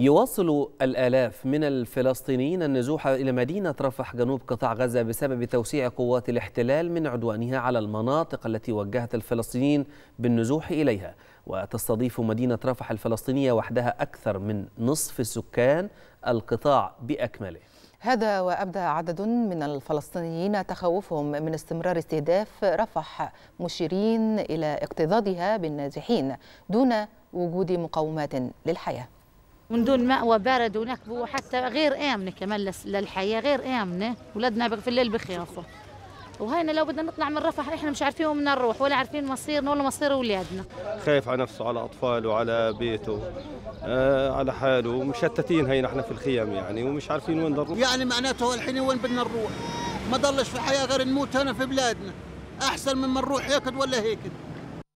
يواصل الآلاف من الفلسطينيين النزوح إلى مدينة رفح جنوب قطاع غزة بسبب توسيع قوات الاحتلال من عدوانها على المناطق التي وجهت الفلسطينيين بالنزوح إليها وتستضيف مدينة رفح الفلسطينية وحدها أكثر من نصف سكان القطاع بأكمله هذا وأبدى عدد من الفلسطينيين تخوفهم من استمرار استهداف رفح مشيرين إلى اقتضادها بالنازحين دون وجود مقومات للحياه من دون مأوى بارد ونكبة وحتى غير آمنة كمان للحياة غير آمنة أولادنا في الليل بخافوا وهينا لو بدنا نطلع من رفح احنا مش عارفين وين نروح ولا عارفين مصيرنا ولا مصير اولادنا خايف على نفسه على اطفاله على بيته آه على حاله مشتتين هينا احنا في الخيام يعني ومش عارفين وين نروح يعني معناته الحين وين بدنا نروح ما ضلش في حياه غير نموت هنا في بلادنا احسن من ما نروح هيك ولا هيك